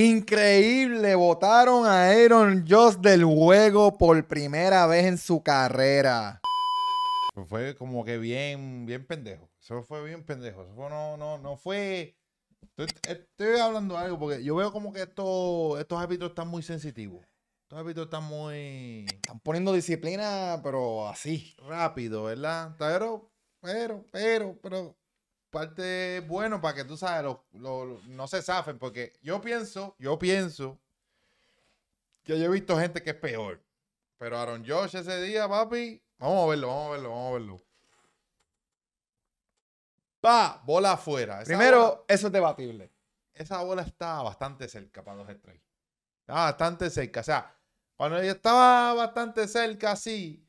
Increíble, votaron a Aaron Joss del juego por primera vez en su carrera. Fue como que bien, bien pendejo. Eso fue bien pendejo. Eso fue, no, no, no fue. Estoy, hablando algo porque yo veo como que esto, estos árbitros están muy sensitivos. Estos árbitros están muy. Están poniendo disciplina, pero así. Rápido, ¿verdad? Pero, pero, pero, pero parte bueno para que tú sabes, no se zafen, porque yo pienso, yo pienso que yo he visto gente que es peor. Pero Aaron Josh ese día, papi, vamos a verlo, vamos a verlo, vamos a verlo. Pa, bola afuera. Primero, eso es debatible. Esa bola está bastante cerca para los estrellas. Estaba bastante cerca. O sea, cuando estaba bastante cerca, así,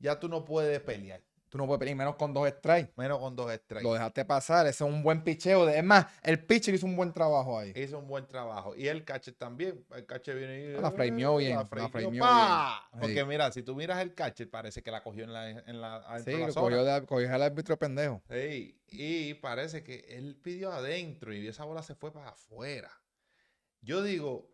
ya tú no puedes pelear. Tú no puedes pedir menos con dos strikes. Menos con dos strikes. Lo dejaste pasar. Ese es un buen picheo. Es más, el pitcher hizo un buen trabajo ahí. Hizo un buen trabajo. Y el catcher también. El catcher viene y... Ah, eh, la frameó bien. La frameó bien. Porque mira, si tú miras el catcher, parece que la cogió en la... En sí, la cogió, de, cogió al árbitro pendejo. Sí. Y parece que él pidió adentro y esa bola se fue para afuera. Yo digo,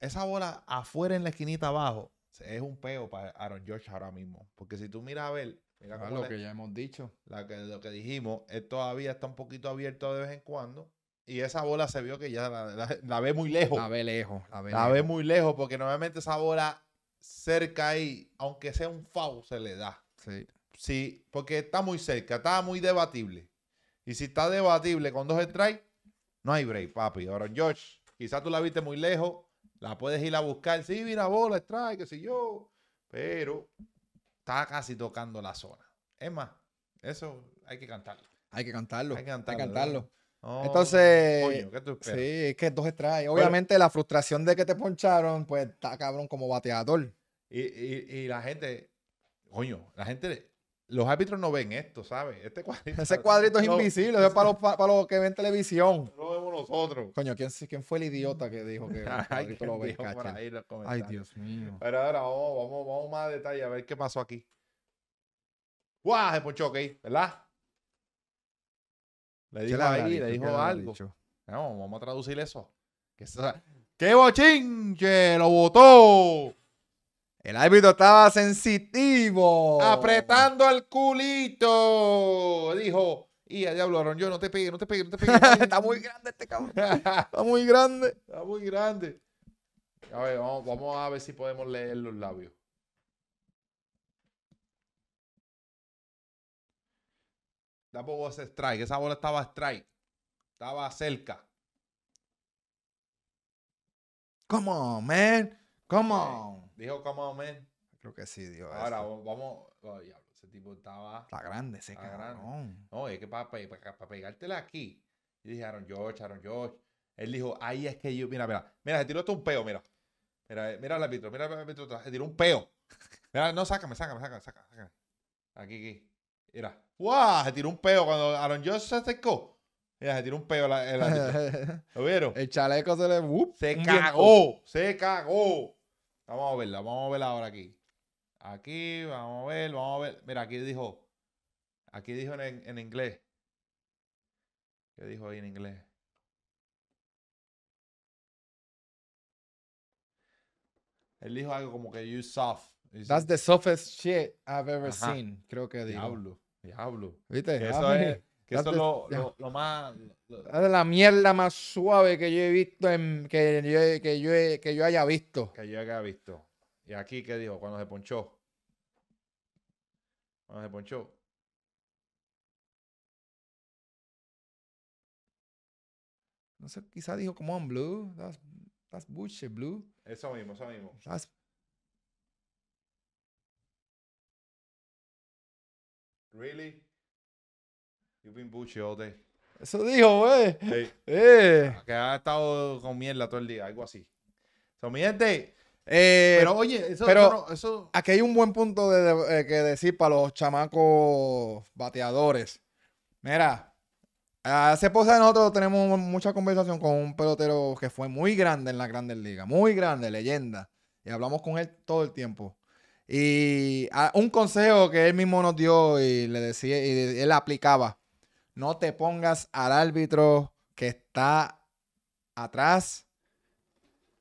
esa bola afuera en la esquinita abajo es un peo para Aaron George ahora mismo. Porque si tú miras a ver Ah, lo que ya hemos dicho. La que, lo que dijimos, es todavía está un poquito abierto de vez en cuando. Y esa bola se vio que ya la, ve muy lejos. La ve lejos. La, ve, muy lejos porque normalmente esa bola cerca ahí, aunque sea un foul, se le da. Sí. Sí, porque está muy cerca, está muy debatible. Y si está debatible con dos strikes, no hay break, papi. Ahora, George, quizás tú la viste muy lejos, la puedes ir a buscar. Sí, mira bola, strike, qué sé yo. Pero Está casi tocando la zona. Es más, eso hay que cantarlo. Hay que cantarlo. Hay que cantarlo. Entonces, coño, ¿qué sí, es que dos extraes. Obviamente, la frustración de que te poncharon, pues está cabrón como bateador. Y, y, y la gente, coño, la gente los árbitros no ven esto, ¿sabes? Este cuadrito, Ese cuadrito es invisible, es para los, para los que ven televisión. No lo vemos nosotros. Coño, ¿quién, fue el idiota que dijo que Ay, lo ven, Ay, Dios mío. Pero ahora vamos, vamos, vamos más a detalle a ver qué pasó aquí. ¡Guau! Se ponchó, ok, ¿verdad? Le dijo ahí, le dijo algo. Vamos, vamos a traducir eso. Que, ¡Qué bochinche! ¡Lo votó! El árbitro estaba sensitivo. Apretando el culito. Dijo, y a diablo, Aaron, yo no te pegué, no te pegué, no te pegué. Está muy grande este cabrón. Está muy grande. Está muy grande. A ver, vamos, a ver si podemos leer los labios. Tampoco es strike. Esa bola estaba strike. Estaba cerca. Come on, man. Come on. Dijo come on, man. Creo que sí, Dios. Ahora, vamos. Oh, diablo, ese tipo estaba. Está grande, ese está cabrón. Grande. No, es que para, para, pegártela aquí. Y dijeron, George, Aaron George. Él dijo, ahí es que yo. Mira, mira. Mira, se tiró esto un peo, mira. Mira, eh, mira el árbitro, mira el árbitro. Se tiró un peo. Mira, no, sácame, sácame, sácame, sácame. sácame. Aquí, aquí. Mira. ¡Wow! Se tiró un peo cuando Aaron George se acercó. Mira, se tiró un peo. el árbitro. ¿Lo vieron? El chaleco se le. se cagó, se cagó. Vamos a verla, vamos a verla ahora aquí. Aquí, vamos a ver, vamos a ver. Mira, aquí dijo, aquí dijo en, en inglés. ¿Qué dijo ahí en inglés? Él dijo algo como que you soft. That's the softest shit I've ever seen, creo que dijo. Diablo, diablo. ¿Viste? Ah, eso es eso es lo, lo, más. la mierda más suave que yo he visto en, que, yo, que, yo, que yo haya visto. Que yo haya visto. Y aquí, ¿qué dijo? Cuando se ponchó. Cuando se ponchó. No sé, quizá dijo, como on, Blue. That's, that's Blue. Eso mismo, eso mismo. Really? You've been bushy all Eso dijo, güey. Eh. Que ha estado con mierda todo el día, algo así. So, mi eh, pero oye, eso, pero aquí hay un buen punto eh, que decir para los chamacos bateadores. Mira, hace poco nosotros tenemos mucha conversación con un pelotero que fue muy grande en la Grandes liga muy grande, leyenda. Y hablamos con él todo el tiempo. Y un consejo que él mismo nos dio y le decía, y él aplicaba. No te pongas al árbitro que está atrás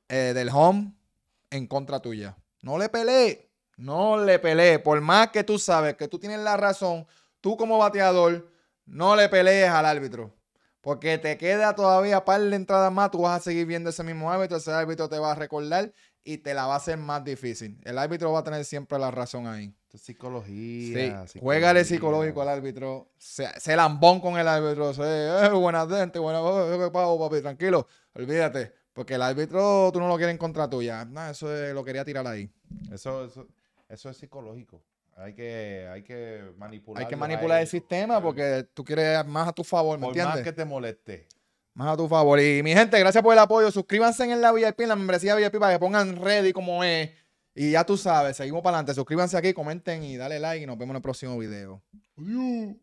eh, del home en contra tuya. No le pelees. No le pelees. Por más que tú sabes que tú tienes la razón, tú como bateador, no le pelees al árbitro. Porque te queda todavía par de entradas más, tú vas a seguir viendo ese mismo árbitro, ese árbitro te va a recordar y te la va a hacer más difícil. El árbitro va a tener siempre la razón ahí psicología. Sí. Juegale psicológico al árbitro. Se, lambón con el árbitro. buenas eh, buena gente, buena, eh, eh, papi, tranquilo. Olvídate. Porque el árbitro tú no lo quieres en contra tuya. eso lo quería tirar ahí. Eso, eso, eso es psicológico. Hay que, hay que manipular. Hay que manipular el sistema porque tú quieres más a tu favor, ¿me entiendes? Más que te moleste. Más a tu favor. Y mi gente, gracias por el apoyo. Suscríbanse en la VIP, en la membresía VIP para que pongan ready como es y ya tú sabes, seguimos para adelante. Suscríbanse aquí, comenten y dale like y nos vemos en el próximo video. Adiós.